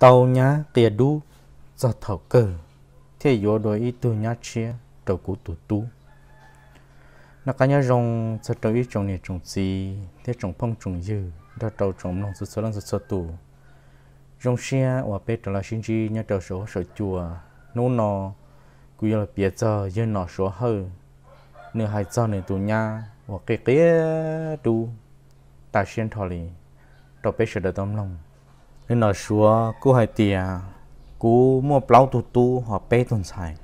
tàu nhá tiệt đu do thảo cờ thế yếu đôi ý tư nhá chia đầu cú tù tu nó cá nhá rong sẽ đôi ý trồng này trong gì thế trong phong trong dư đó đầu trong lòng sự sơ lăng sự sơ tù rong xe và bé trở lại sinh chi nhá đầu số sở chùa nô nò quy là bia giờ giờ nọ số hơ nửa hai giờ nửa tù nhá và kê cái tu ta xuyên thò lì đầu bé sẽ được tâm lòng nên nói xúa cô hai tiền cô mua plau tu tu họ bé tuần xài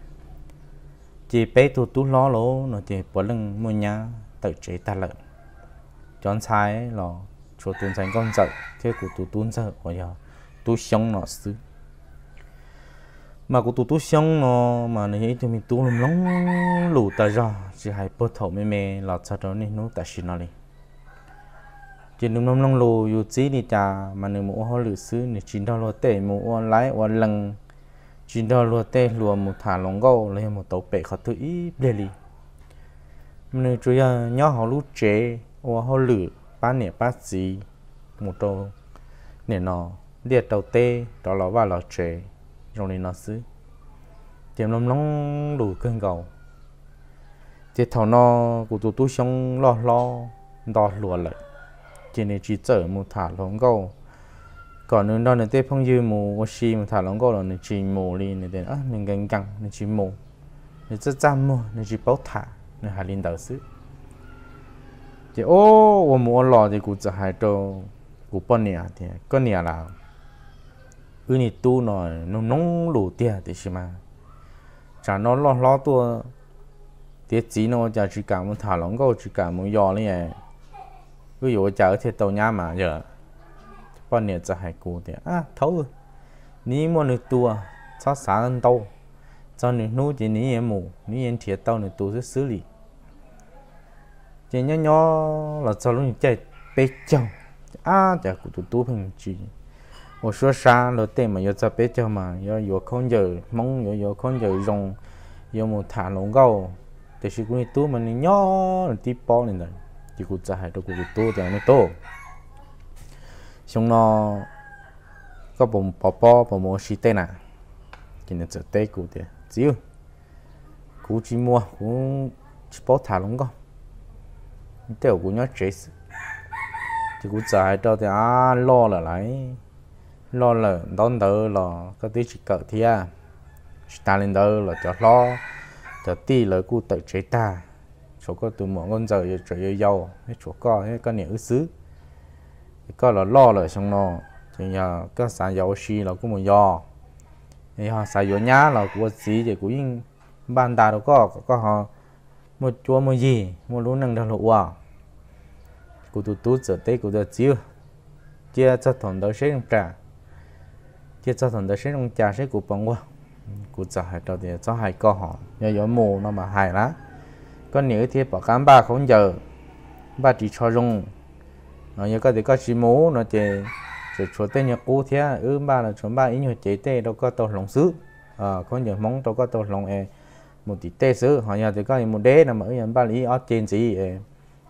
chỉ bé tu tu lo lố nó chỉ bỏ lưng mua nhà tự chế ta lợn chọn xài là chỗ tuần xài con sợ thế của tu tu sợ bây giờ tu sống nó xứ mà của tu tu sống nó mà nó thấy cho mình tu lắm lắm lù ta ra chỉ hai bớt thầu mê mê là sao đó nên nó ta xin nó đi chỉ nung nung nung lù yu chí đi cha mà nửa mua hoa lử sư nửa chín đo lúa tê mua hoa lái hoa lần chín đo lúa tê lúa một thả lồng gâu lấy một tàu bể khát thứ ý bề lì nửa chú ya nhỏ họ lúa chè hoa hoa lử ba nẻ ba gì một tàu nẻ nó liệt tàu tê đó là ba là chè trong nên nó sư tiệm nung nung lù cơn gầu tiệt thảo nó của tụi tôi sống lo lo đo lúa lại จีนจีเจอมูถาลงก็ก่อนนึงตอนนึงเต้พงยืมมูวชีมูถาลงก็หลอนจีมูลีนี่เด่นอ่ะหนึ่งกันกังหนึ่งจีมูหนึ่งจะจำมูหนึ่งจีเป้าถาหนึ่งหาลินเดาซื้อจีโอ้ว่ามูหล่อจีกูจะหายโตกูป้อนเนี่ยเดี่ยก็เนี่ยแล้วอือนี่ตู้หน่อยนุ่มนุ่งหลูเตี้ยเดี๋ยวใช่ไหมจาน้องล้อล้อตัวเตี้ยจีโน่จะจีกามูถาลงก็จีกามูยอเนี่ย ví dụ chợ thì tàu nhà mà giờ bọn nè cho hai cô thì à thấu ní mua nước tua cho xả lên tàu cho nước nuôi thì ní em mù ní em thiệt tàu nước tua sẽ xử lý chỉ nhỏ nhỏ là cho lúc chạy bê chồng à chả cụ tụ tụ phừng chỉ một số xa là tên mà yêu cho bê chồng mà yêu yêu không mong yêu yêu không giờ yêu một thả lồng gâu thì sự cũng tụ mà nhỏ là tí bao lên rồi chỉ cụ cha hai đâu cụ tu thì anh to xong nó có bông bò bò bông mồ xí tê nè chỉ nên chờ tê cụ thì chiu cụ chỉ mua cụ chỉ bỏ thả luôn con tê cụ nhớ chết chỉ cụ cha hai đâu thì à lo là lại lo là đón đỡ là có tí chỉ cỡ thì à ta lên đỡ là cho lo cho tí là cụ tự chế ta chỗ có từ mọi ngôn giờ giờ trời giàu hết chỗ có hết cái này ứ xứ có là lo rồi xong nó thì nhà có sản dầu xì là cũng một do thì họ sản dầu nhá là của gì thì cũng ban ta đâu có có họ một chúa một gì một lũ năng đang lộ quả cụ tụt tụt giờ tết cụ giờ chiều chia cho thằng đó sẽ trả chia cho thằng đó sẽ trả sẽ cụ bằng qua cụ trả hai trò thì cho hai co họ nhờ gió mù nó mà hài lắm có nhiều thì bảo cám ba không giờ ba chỉ cho rung nó như có thì có chỉ mũ nó chỉ chỉ cho tên nhà cũ thế ư ừ, ba là chuẩn ba ý như chế tê đâu có tàu lòng xứ à có nhiều mong đâu có tàu lòng e một tí tê xứ họ nhà thì có một đế là ở nhà ba lý ở trên gì e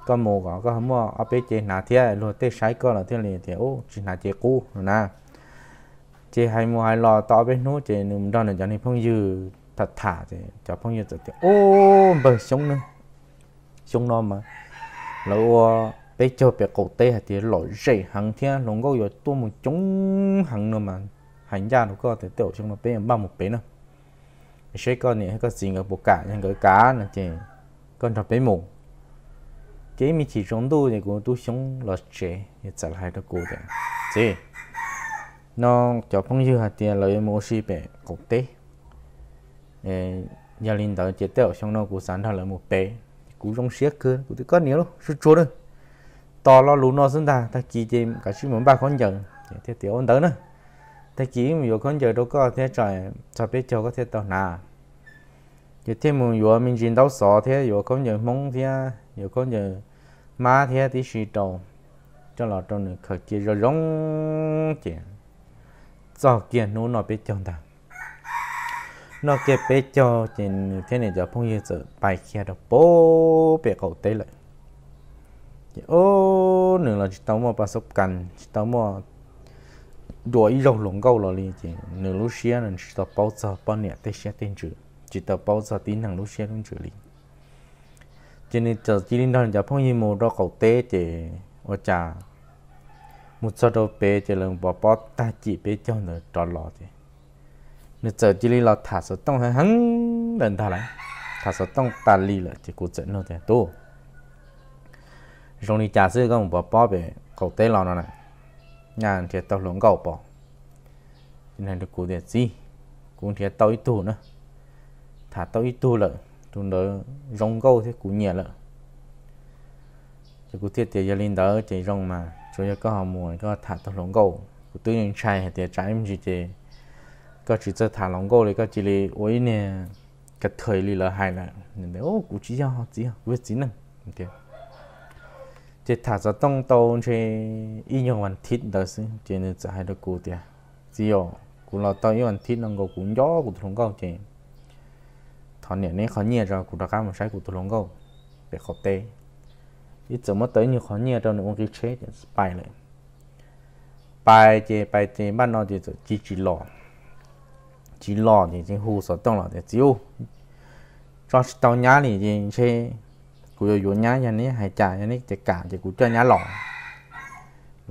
có mồ có có không mua ở bên trên nhà thế luôn tê sai có là thế này thì ô chỉ là chế cũ nè chế hai mua hai lò to bên nút chế nằm đòn là cho nên phong dư thật thả thì cho phong dư thật thì ô bờ sống nữa chúng nó mà lâu bây giờ bây cổ tế thì lỗi rẻ hàng thiên lồng gấu rồi tua một chúng hàng nữa mà hàng gia nó có thể tiểu chúng nó bây ba một bên nữa sẽ con này hay có gì người bộ cả nhưng cái cá là chỉ con thập bé mù cái mi chỉ trong tu thì cũng tôi sống là trẻ thì trả lại được cô đấy chứ nó cho phong dư hạt tiền lấy mua xí bể quốc tế gia đình đó chế tạo xong nó cũng sản ra lại một bé cú trong xe cơ cú tự có nhiều luôn chút chút nữa to lo lú nó sinh ta ta chỉ tìm cả chữ muốn ba con giận thế tiểu ông tới nữa ta chỉ một con giờ đâu có thế trời cho biết cho có thế tao nà giờ thêm một vừa mình chỉ đâu sợ thế vừa con giờ mong thế vừa con giờ má thế thì suy đầu cho là trong này khởi kia rồi rong chuyện cho kiện nó nó biết chồng ta nó kẹp bé cho trên cái này cho phong như sợ bài kia đó bố bé cậu tế lại ô nửa là chỉ tao mua ba sốc cần chỉ tao mua đuổi rồng lồng câu là liền chỉ nửa lúc xia là chỉ tao bao giờ bao nẹt tết xia tên chữ chỉ tao bao giờ tin hàng lúc xia luôn chữ liền cho nên cho chỉ nên đón giờ phong như mua đó cậu tế chỉ ở trà một số đồ bé chỉ là bỏ bỏ ta chỉ bé cho nữa trò lò thì 你走这里了，他说动很很人他了，他说动大力了，结果整了点多。rồi trả sự các ông bà bỏ về cầu tế lo này nhà thì tao lồng cầu bỏ nên được cụ thì tao ít tu nữa thả tao ít tu lợ chúng đó rong câu thế cụ nhẹ lợ thì cụ thiết thì gia linh đỡ thì rong mà cho các họ mua các thả tao lồng cầu cụ tư nhân trai thì trái em gì thì ก็只在塔龙沟里个这里我一年个腿里了海了，人家哦估计要好几啊，估计呢，对。这塔在东东去应用完铁的是，今年在海的古的，只有古老到用完铁能够古鸟古龙沟这，他年年好捏着古大家们晒古龙沟，别好呆。你怎么等你好捏着你往给切就是败了，败这败这慢了就是几几老。chỉ lo thì chỉ hồ sợ tông là thì tiêu. cho tàu nhá thì chỉ chơi cú yêu nhá như này hay trả như này chỉ cả chỉ cú chân nhá lọ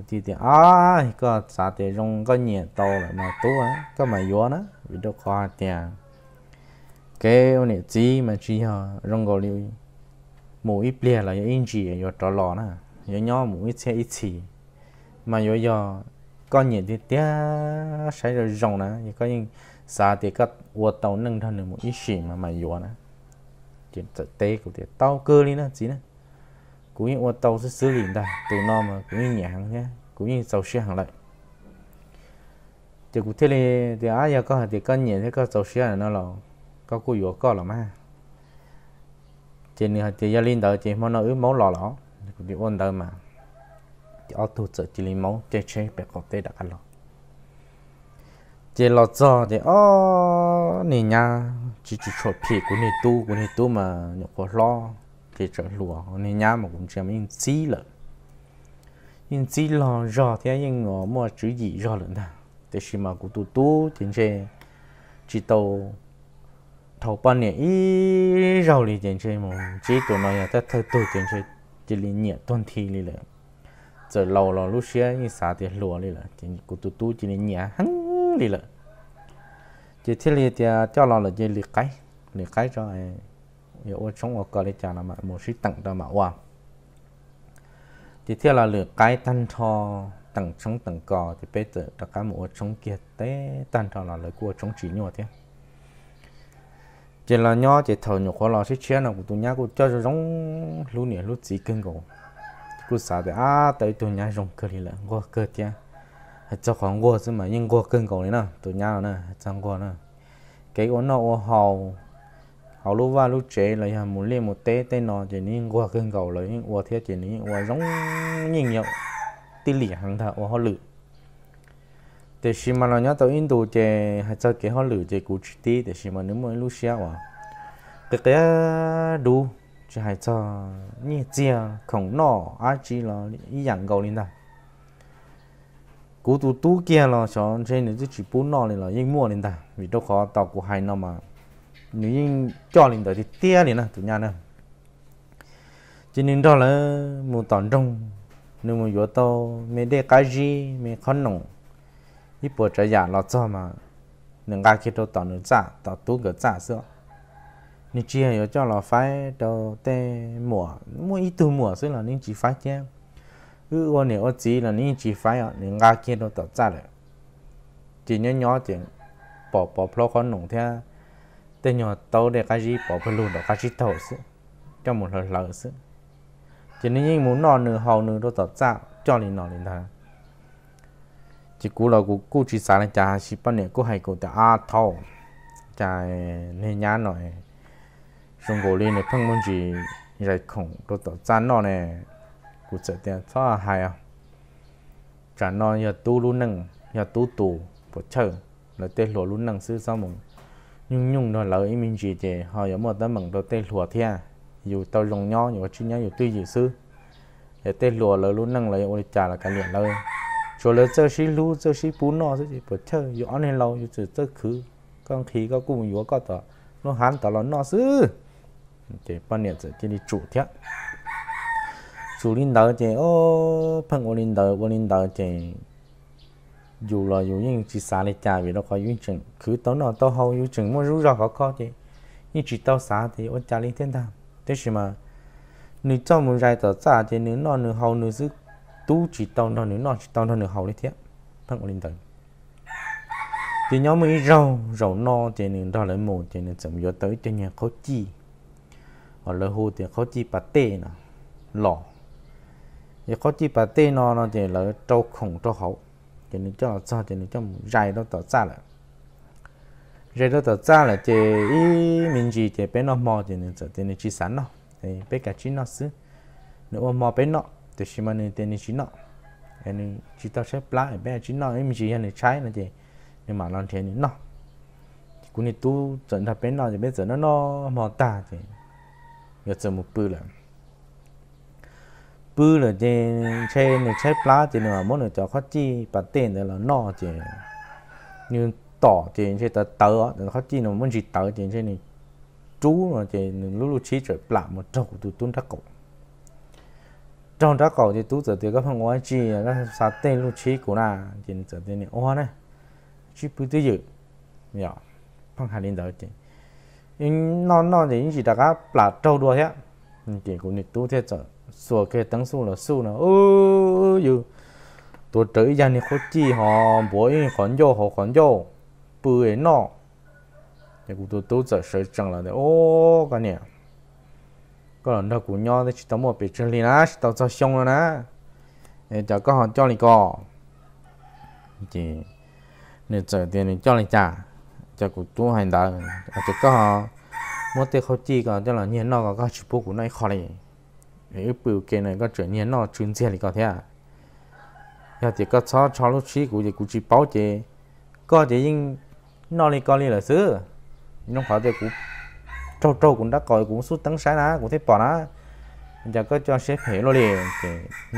thì thì à có sao thì rong có nhẹ to lại mà tú á có mà yếu nữa vì đâu khó tiền cái này chỉ mà chỉ ha rong gọi liu mỗi bia là yên chỉ yêu trò lọ nè yêu nhau mỗi xe ít chỉ mà yêu yêu có nhẹ thì tiếc sai rồi rồng nè có những sa thì các ua tàu nâng thân được một ít xì mà mà yếu nè chuyện tế của thì tao cơ đi nè chỉ nè cũng như ua tàu sẽ xử lý ta từ nó mà cũng như nhẹ hàng nhé cũng như sầu xe hàng lại thì cụ thể thì thì ai giờ có thì cân nhẹ thế có sầu xe là nó là có cụ yếu có là mà thì nữa thì gia linh đó chị mà nó ứ máu lò lỏ thì ôn đời mà thì ở thuộc sự chỉ lấy máu chơi chơi bẹt có tê đặt ăn lò chỉ lo cho thì ô nè nha chỉ chỉ cho phi của nè tu của nè tu mà nhục có lo thì trở lùa nè nha mà cũng chưa mình chi lợ nhưng chỉ lo rõ thì anh ngó mua chữ gì rõ lận ta thì mà của tu tu thì chế chỉ tàu thầu ba nè ý rõ lì thì chế mà chỉ tụi nó nhà ta thay tu thì chế chỉ liên nhẹ toàn thi lì rồi giờ lâu lo lúc xưa như xả thì lùa lì lợ thì của tu tu chỉ liên nhẹ hắn lắng lì lợ chỉ thế lì thì à, cho lo là chỉ lì cái lì cái cho ai, yêu ô sống ở cờ lì chả là mà một sĩ tặng cho mà qua chỉ thế là lì cái tan cho tặng sống tặng cò thì bây giờ tất cả một sống kia té tan cho là lời của sống chỉ nhau thế chỉ là nhỏ chỉ thầu nhỏ khó lo sĩ chia nào của tụi nhá của cho giống lú nè lú chỉ kinh của của sao thế à tới tụi nhá giống cái lì lợ qua cơ tiếng cho khoảng gua chứ mà nhưng gua cưng cổ này nè tụi nhau nè trong gua nè cái gua nó hầu hầu lúc vào lúc chế là nhà muốn liền một té té nó chỉ nên gua cưng cổ lấy những thiết chỉ nên gua giống nhìn nhau tỉ lì hàng thà gua họ lử để xí mà nó nhớ tao in đồ chế hay cho cái họ lử chế cú chỉ tí để xí mà nếu mà lúc xia quá cái cái đủ chỉ hay cho như chia không nọ ai chỉ là ý dạng linh đài cú tu tu kia là cho trên này chỉ bốn nọ này là yên mua lên ta vì đâu có tàu của hai nọ mà nếu yên cho lên tới thì tia lên nè à, tụi nhà nè cho nên đó là mua tòn trong nếu mà vừa tàu mẹ đẻ cái gì mẹ khó nồng ít bữa trái giả lo cho mà nên cái khi đâu tòn nữa giả tàu tu cái giả sữa nên chỉ là cho là phải đầu tê mùa mua ít từ mùa xí là nên chỉ phải chứ cứ qua nhiều chỉ là những chỉ phải à những ngã kia nó tạo ra rồi chỉ nhỏ nhỏ chỉ bỏ bỏ pro con nông thế tên nhỏ tàu để cái gì bỏ plo luôn đó cái gì tàu sự cho một lần lỡ sự chỉ nên những muốn nọ nửa hầu nửa đó tạo ra cho nên nọ nên thà chỉ cú là cú cú chỉ sáng là cha chỉ bắt nhiêu cú hay cú ta à thâu cha nên nhá nọ này cụ sẽ tiền cho hai à cả nó giờ tu luôn nâng giờ tu tu bộ chờ là tên lúa luôn nâng sư sao mừng nhưng nhưng nó lỡ ý mình chỉ để họ giống một tấm mừng đầu tên lúa thia à. dù tao dùng nho nhiều chi nhau dù tuy gì sư để tên lúa lỡ luôn nâng lấy ôi trả là cả liền lời chơi xí lú chơi xí bún nọ chứ bộ chờ dù ăn nên lâu dù chỉ chơi khứ con khí có cùng dù có tờ nó hắn tao nó nọ sư chỉ bao nhiêu đi chủ thiệt chú linh linh linh ô, 主领导者哦，碰我领导，我领导者，dù là dù những chỉ xả để trả vì nó có duyên chừng, cứ tao nào tao hầu duyên chừng mà rủ ra khó khó chứ, nhưng chỉ tao xả thì ôn trả lên thiên tham, thế gì mà nữ cho một dài tờ trả thì nếu non nếu hầu nếu giữ tu chỉ tao nó nếu non chỉ tao nó nếu hầu đấy thế, phận của linh tử thì nhóm mới rau rau no thì nữ đó lấy một thì nữ chậm vô tới cho nhà khó chi hoặc là hô thì khó chi bà tê nào, lọ giờ có chỉ bà tê nó nó thì là trâu khủng trâu hậu thì nó cho cho thì nó cho dài đó tỏ ra lại rồi đó tỏ ra lại thì ý mình gì thì bên nó mò thì nó thì nó chỉ sẵn nó thì bé cả chỉ nó xứ nó mò bên nó thì chỉ mà nên thì nó chỉ nó nên chỉ tao sẽ lại bé chỉ nó mình chỉ là trái nó thì nhưng mà nó thì nó cũng như tu trận thật bên nó thì bây giờ nó nó mò ta thì giờ một bự rồi bư là trên trên là trái lá trên là muốn là cho khó chi bà tên đó là no trên như tỏ trên trên tờ tớ, đó khó chi nó muốn gì tớ trên trên này chú là trên lúc lúc chỉ trời lạ một trâu từ tuôn thác cổ trong thác cổ thì tú giờ thì các phong ngoại chi là sa tên lúc chỉ của na trên giờ tên này oa này chỉ bư tư dự nhỏ, phong hà lên đó trên nhưng non non thì những gì đã các là trâu đua thế thì cũng được tú thế rồi sủa kê tăng su là su nó ư ừ tôi trở ra này khó chi họ bối khoản vô họ khoản vô bưởi nọ thì cũng tôi tôi sợ sợ chẳng là đấy ô cái này có lần đó cũng nhau thì chỉ tao một bị chân liền á tao cho xong rồi nè để cho các họ cho liền cò thì nên sợ tiền thì cho liền trả cho cũng tôi hành đạo cho các họ một tiền khó chi còn cho là nhiên nọ có cái chụp của này khó liền nếu bự cái này có chuyện nhiên nó chuyên gia thì có thế à giờ thì có cho cho lúc chi của thì cũng chỉ bảo chế có chỉ nhưng nó đi coi đi là xứ nó phải thì cũng trâu trâu cũng đã coi cũng suốt tấn sáng á cũng thấy bỏ á giờ có cho sếp hiểu luôn liền thì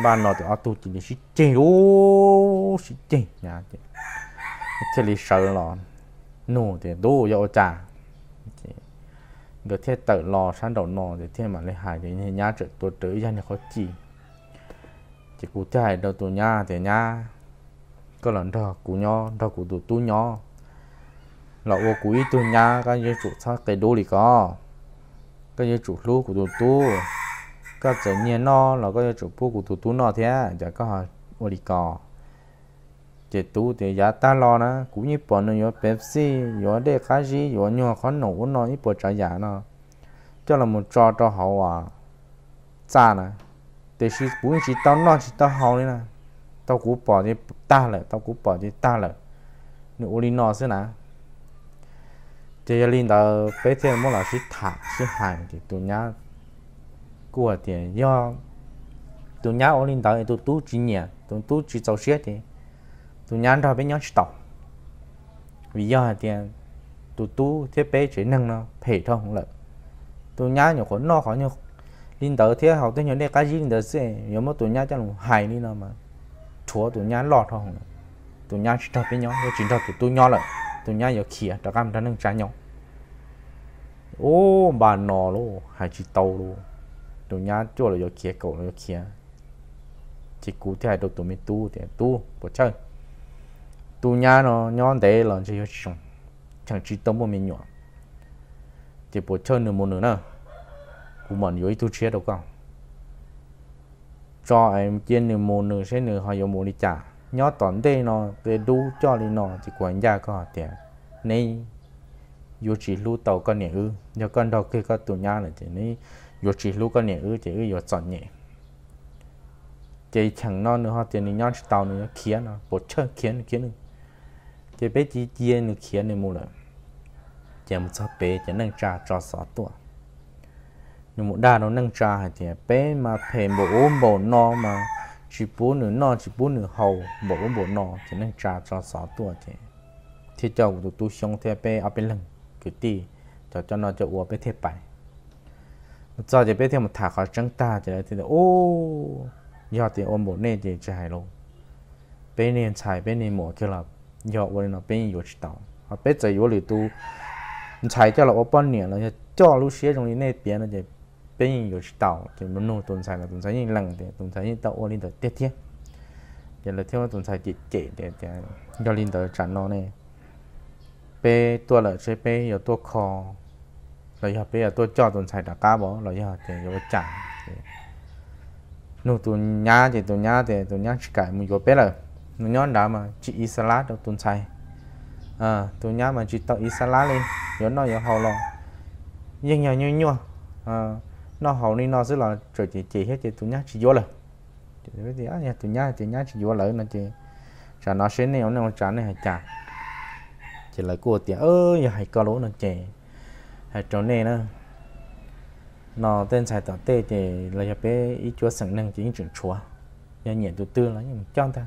ba nó thì tu chỉ là xịt chê ô xịt chê nhà thì thì sợ lò, nô thì đủ dậu trà được thế tờ lò sang đầu nò để thế mà lấy hại thì nhá trở tôi trở ra nhà khó chỉ chỉ cụ chạy đầu tôi nhá thì nhá có lần đó cụ nhỏ đó cụ tụ tu nhỏ lọ ô cụ ít tu nhá chủ sắc cái đô lì có các như chủ lú của tụ tu các trở nhiên nó là các chủ bu của tụ tu nó thế chả có ô lì có chế tu thì giá ta lo na, cũng như bọn nó có Pepsi có để khá gì có nhiều khó nổ nó như bọn trả giá nó cho là một trò cho hậu à cha nè thì chỉ cũng chỉ tao nó chỉ tao hậu nè tao cũng bỏ đi ta lợi, tao cũng bỏ đi ta lợi, lại nữa uli nó sẽ nè chế linh đó bây giờ mỗi là xí thả xí hành thì tụi nhá của tiền do tụi nhá uli đó tụi tu chỉ nhẹ tụi tu chỉ giàu xếp thì tụi nhắn ra bên chỉ tàu vì do là tiền tụi tu thiết bé chỉ năng nó phải thôi không lợi tụi nhắn nhiều khốn no khó nhiều linh tử thiết học tới nhiều đây cái gì linh tử sẽ nhiều mà tụi nhắn cho nó hài đi nào mà chúa tụi nhắn lọt thôi không lợi tụi nhắn chỉ tàu bên nhóm nó chỉ tàu tụi tu nhỏ lợi tụi nhắn nhiều khía cho cam cho nâng trái nhau ô bà nò luôn hay chỉ tàu luôn tụi nhắn chỗ là nhiều khía cậu là nhiều khía chỉ cú thì hai đầu tụi mới tu thì tu bỏ chơi tu nhà nó nhon thế là chỉ chung chẳng chỉ tông một mình nhọ thì bộ chơi nữa một nữa nữa cũng mòn dưới tu chia đâu con cho em trên nữa một nữa sẽ nữa họ dùng một đi trả nhó tỏn thế nó về đủ cho đi nó thì quản gia có tiền nên dù chỉ lưu tàu con nhẹ ư nhớ con đâu kia có tu nhà là chỉ nên dù chỉ lưu con nhẹ ư chỉ ư dù chọn nhẹ chỉ chẳng non nữa họ tiền nhó tàu nữa kia nó bộ chơi kia kia nữa chế bé chỉ chia được khía này mua rồi chỉ một số bé chỉ nâng trà cho sáu tuổi nhưng một đa nó nâng trà thì bé mà thèm bộ ôm bộ no mà chỉ bố nửa no chỉ bố nửa hầu bộ ôm bộ no chỉ nâng trà cho sáu tuổi thì thì cho tụi tôi xong thì bé ở bên lưng cứ đi cho cho nó cho uo bé thế bài giờ thì bé thêm một thả khỏi trắng ta thì lại thì ô giờ thì ôm bộ nên thì chạy luôn bé nên chạy bé nên mổ kia là ยอวันนี้เป็นอยู่ชิตา啊，别在有里都，你拆掉了我半年了，叫路些容易那边了就，别人有去到，就没弄东西了，东西人冷的，东西到我里头跌跌，原来听我东西跌跌跌跌，要里头站了呢，别多了这边有多 khó，然后别要多叫东西大家不，然后就要站，弄东伢的东伢的东伢去改，没有别了。nó nhón đã mà chị ít salad đâu tuần sai à tôi nhá mà chị tao ít lên nhớ nó nhớ hầu lo nhưng nhờ như nhua à nó hầu nên nó rất là trời chị chỉ hết chị tôi nhá chị vô cái gì á nhà tôi nhá tôi nhá chị vô lỡ nó chị trả nó xế này ông này trả này trả, chỉ là của tiền ơi giờ hãy có lỗ nó chị hãy trốn này nữa nó tên xài tỏ tê thì là bé ý chúa sẵn năng chính chuyển chúa nhà nhẹ từ tư là nhưng cho ta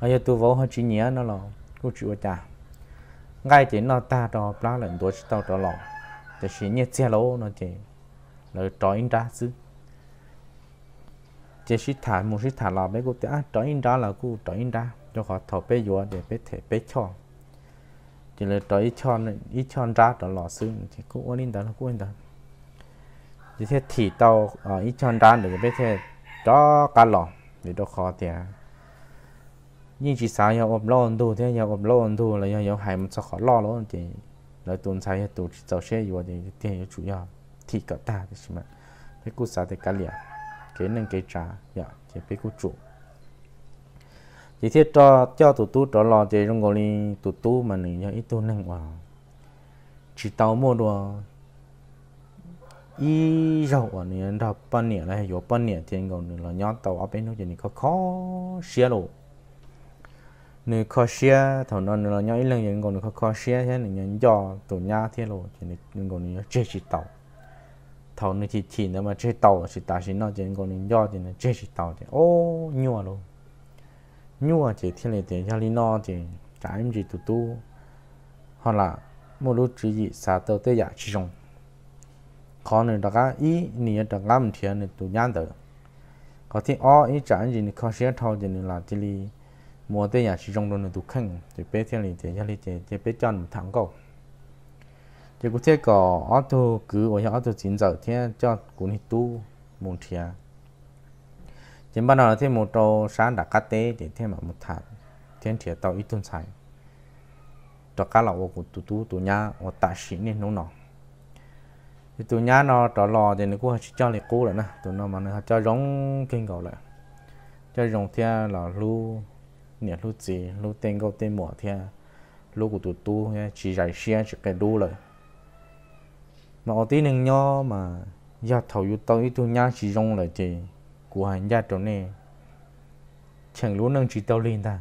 hay tu vô hơn chỉ nhớ nó là cô chịu cha ngay chỉ nó ta đó lá lần tuổi tao đó lò thì chỉ nhớ xe lỗ nó chỉ là trò in ra chứ chỉ chỉ thả một chỉ thả là mấy cô ta à, trò in ra là cô trò in ra cho họ thọ bé vua để bé thể bé cho chỉ là trò ít cho ít cho ra đó lò xứ thì cô ôn in đó là cô in đó chỉ thế thì tao ít ờ, cho ra để bé thể đó cá lò để đó khó thì nhưng chỉ sao nhau ốp lo ổn đủ thế nhau ốp lo ổn đủ là nhau nhau hay một sao khó lo lo thì là tuần sau nhau tụt tàu xe rồi thì tiền chủ yếu thì cả ta thì xem cái cú sao thì cả liền cái nên cái trả dạ thì cái cú chủ chỉ thiết cho cho tụt tụt cho lo thì trong ngồi này tụt tụt mà này nhau ít tụt nên wow chỉ tàu mua đồ ý rau ở nên đọc bao nhiêu là hiểu bao nhiêu thì còn là nhau tàu ở bên đó thì có khó xé lộ nếu khó xia thằng nó nó nhảy lên những con nó khó xia thế này những giò tổ nhá thế rồi thì những con nó chơi chỉ tàu thằng nó chỉ chỉ nó mà chơi tàu chỉ ta chỉ nó chỉ những con những giò chỉ nó chơi chỉ tàu thì ô nhua luôn nhua chỉ thế này thì cho lý nó chỉ trái em chỉ tụ tu hoặc là một lúc chỉ gì sa tàu tới giả chỉ dùng khó nữa đó cả ý nghĩa đó cả mình thiên này tụ nhá tới có thể ó ý trái gì nó khó xia thâu chỉ là chỉ มัวเตียชิจงโดนตุขังจะเป๊ะเทียนลีเจียลีเจียจะเป๊ะจันถังก็จะกูเทียก็ออโต้คือโอ้ยออโต้จินเจอเทียจอดกูนี่ตู้มุนเทียจินบ้านเราเทียมูโตสานดักกัตเต้เดี๋ยวเทียมามุทัดเทียนเทียเตาอีตุนใส่ตัวกาเราโอ้กูตู้ตู้ตัวเนี้ยโอ้ตาสีนี่นู้นเนาะ thì tụi nhá nó trở lò thì nó cũng cho lại cũ rồi nè tụi nó mà nó cho giống kinh cầu lại cho giống theo là lưu lúc lúc lúc gì mỏ thì tụt tu xe cái rồi mà ở tí nâng nhỏ mà giờ thầu yêu tao ít tu chỉ rong lại chị của hàng gia chỗ này chẳng lúc nâng chỉ tao lên ta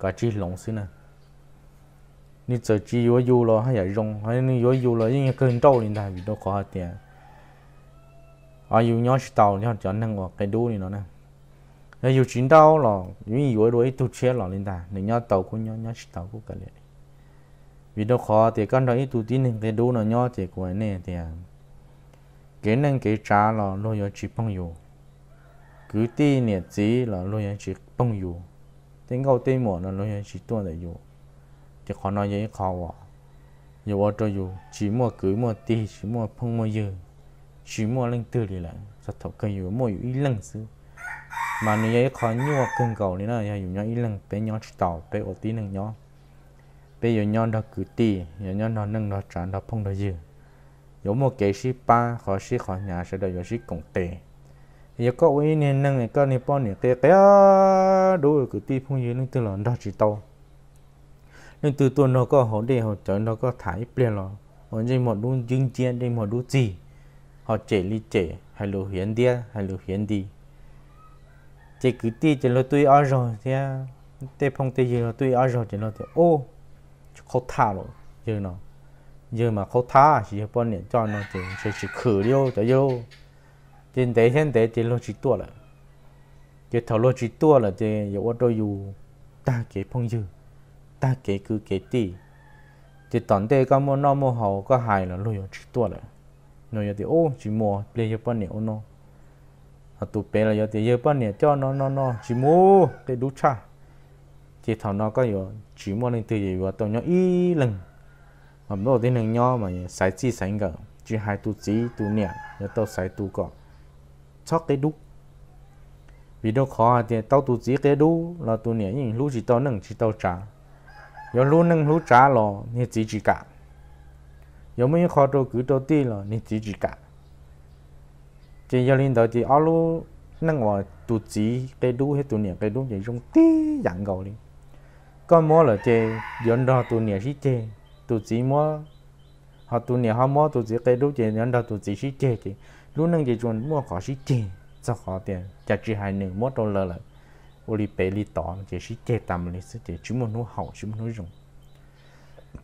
cả chỉ lòng xí nè ni giờ chỉ yếu yếu lo hay là rong hay ni yếu yếu lo nhưng cơn trâu lên ta vì đâu có tiền à yếu nhỏ chỉ tao nhỏ cho nâng vào cái đu này nó nè rồi dù chuyển đâu là những gì đối tu chế là lên ta nên nhau tàu cũng nhau nhau tàu cũng cả liền vì đâu khó thì con đó ít tu tin nên thì đủ à, nó nhau thì của này thì cái nên cái à, trả là lo yêu chỉ bằng yêu cứ tin nhật chỉ là lo yêu chỉ bằng yêu tiếng câu tiếng mỏ là lo yêu chỉ tuân để yêu thì khó nói vậy khó quá yêu ở yêu chỉ mua cứ mua tin chỉ mua phong mua yêu chỉ mua lên từ đi lại sao thấu cái yêu mua yêu ít lần xưa mà nó ấy khó nhiều cưng cầu nên là dùng nhau ít lần bé nhau tàu bé ô tí nâng nhau bé dùng nhau đó cứ tì dùng nhau đó nâng đó tràn đó phong đó dư giống một cái sĩ ba khó sĩ khó nhà sẽ đợi sĩ cổng tệ giờ có uy nên nâng này có nên bao nhiêu cái cái đủ cứ tì phong dư nâng từ lần đó chỉ tàu nên từ tuần nó có hổ đề hổ trợ nó có thái plea lo ổn dây một đun dưng chiên đây một đun gì họ chế lý chế hay lù hiến đi hay lù hiến đi chỉ cứ ti chỉ lo tôi ở rồi thì tê phong tê gì là tôi ở rồi chỉ lo thì ô khó thả rồi giờ nó giờ mà khó thả chỉ bọn này cho nó thì sẽ chỉ khử điêu cho vô trên tế trên tế chỉ lo chỉ tua là chỉ thầu lo chỉ tua là chỉ giờ ô tô dù ta kể phong dư ta kể cứ kể ti thì tổng tế có món nó mua hậu có hài là lo chỉ tua là nó giờ thì ô chỉ mua play cho bọn này ô nó họ tụ bé là giờ thì giờ bao nhiêu cho nó nó nó chỉ mua cái đủ cha chỉ thằng nó có giờ chỉ mua nên từ giờ và tao nhớ ý lần mà bây giờ thì nên nhớ mà sai chi sai ngờ chỉ hai tụ chỉ tụ nhẹ giờ tao sai tụ cọ chót cái đủ vì đâu khó thì tao tụ chỉ cái đủ là tụ nhẹ nhưng lúc chỉ tao nâng chỉ tao trả giờ lúc nâng lúc trả lo thì chỉ chỉ cả giờ mấy khó đâu cứ đầu tiên là nên chỉ chỉ cả chỉ giờ linh đó chỉ ở lu năng ngoài tụ chỉ cái đu hết tụ niệm cái đu chỉ trong tí dạng gầu đi con mua là chê dẫn đó tụ niệm chỉ chê tụ chỉ mua họ tụ niệm họ mua tụ chỉ cái đu chê dẫn đó tụ chỉ chỉ chê chỉ lúc nâng chỉ chuẩn mua khó chỉ chê cho khó tiền chả chỉ hai nửa mua đâu la là ô li bể li tỏ chỉ chỉ chê tạm li sẽ chê chúng mua nó hậu chúng mua nó dùng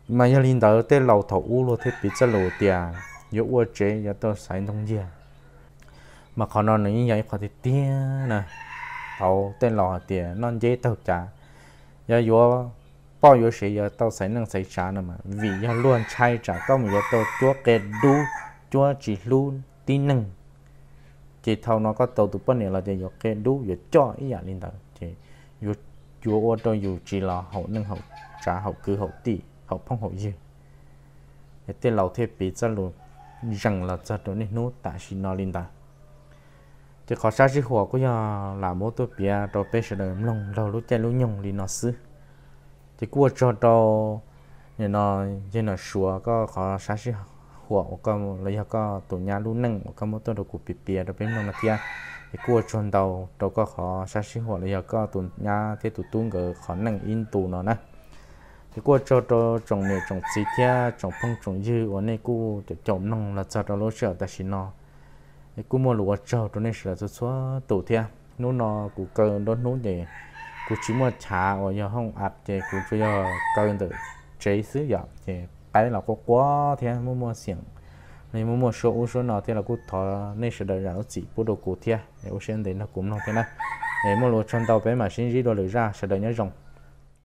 mà giờ linh đó tới lầu thầu u luôn thế biết chất lầu tiền yếu ô chê yếu tôi sai nông gì mà còn non nó như vậy khó thì tia nè thầu tên lò tia non dễ tàu trả giờ vô bao nhiêu sự giờ tao sẽ năng xảy trả nè mà vì giờ luôn chai trả tao mà giờ tao chúa kẹt đu chúa chỉ luôn tí nâng, chỉ thầu nó có tàu tụi bên này là giờ kẹt đu giờ cho ý giả lên tàu chỉ giờ chúa ô tô dù chỉ lò hậu năng hậu trả hậu cứ hậu tỷ hậu phong hậu gì thế tên lầu thế bị ra luôn rằng là ra đó nên nó tại sinh nó lên tàu thì khó xa chỉ hùa cũng là làm mô tô bia đồ bê sẽ đợi lông đầu lúc chạy lúc nhung đi nó xứ thì cua cho đồ như nó như nó sủa có khó xa chỉ hùa có lấy có tổ nhà lúc nâng có mô tô đồ cụ bì bia đồ bê lông là kia thì cua cho đồ đồ có khó xa chỉ hùa lấy có tổ nhà thế tổ tung ở khó nâng in tù nó nè thì cua cho đồ trồng mì trồng xí thia trồng phong trồng dư ở nơi cua trồng nông là cho đồ lúa sữa ta xin nó cú mua lúa trâu cho nên là số số tổ thia nó nó cú cơ nó nó để cú chỉ mua trà ở nhà không ạt để cú cho giờ cơ tự chế sử dụng để cái là có quá thế mua mua xiềng này mua mua số số nào thế là cú thọ nên là đời nào chỉ bút đồ cũ thia để ô xem đến nó cũng nó thế này để mua lúa cho tàu bé mà sinh gì đồ lưỡi ra sẽ đời nhớ rồng